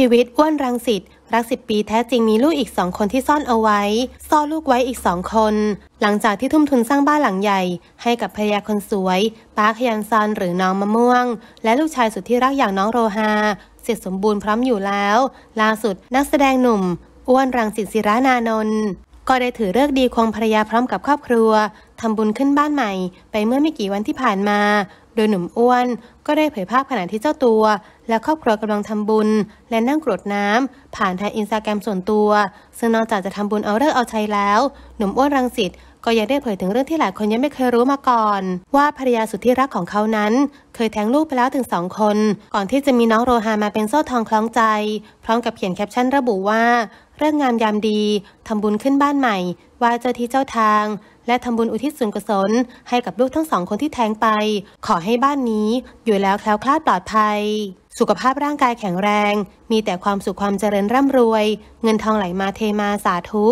ชีวิตอ้วนรังสิตรักสิบปี แท้จริงมีลูกอีกสองคนที่ซ่อนเอาไว้ ซ่อนลูกไว้อีกสองคน หลังจากที่ทุ่มทุนสร้างบ้านหลังใหญ่ให้กับภรรยาคนสวย ป้า ขยันซอนหรือ น้องมะม่วง และลูกชายสุดที่รักอย่างน้องโรฮาเสร็จสมบูรณ์พร้อมอยู่แล้ว ล่าสุดนักแสดงหนุ่ม อ้วนรังสิตศิรานานนท์ก็ได้ถือเลิกดีควงภรรยาพร้อมกับครอบครัวทำบุญขึ้นบ้านใหม่ ไปเมื่อไม่กี่วันที่ผ่านมาโดยหนุ่มอ้วนก็ได้เผยภาพขณะที่เจ้าตัวและครอบครัวกำลังทำบุญ และนั่งกรวดน้ำผ่านทางอินสตาแกรมส่วนตัว ซึ่งนอกจากจะทำบุญเอาเลิกเอาใช้แล้ว หนุ่มอ้วนรังสิตก็ยังได้เผยถึงเรื่องที่หลายคนยังไม่เคยรู้มาก่อน ว่าภรรยาสุดที่รักของเขานั้น เคยแท้งลูกไปแล้วถึงสองคน ก่อนที่จะมีน้องโรฮามาเป็นโซ่ทองคล้องใจ พร้อมกับเขียนแคปชั่นระบุว่า เรื่องงามยามดีทำบุญขึ้นบ้านใหม่ว่วเจ้าที่เจ้าทางและทำบุญอุทิศส่วนกุศลให้กับลูกทั้งสองคนที่แท้งไป ขอใให้บ้านนี้อยู่แล้วแคล้วคลาดปลอดภัย สุขภาพร่างกายแข็งแรง มีแต่ความสุขความเจริญร่ำรวย เงินทองไหลมาเทมาสาธุ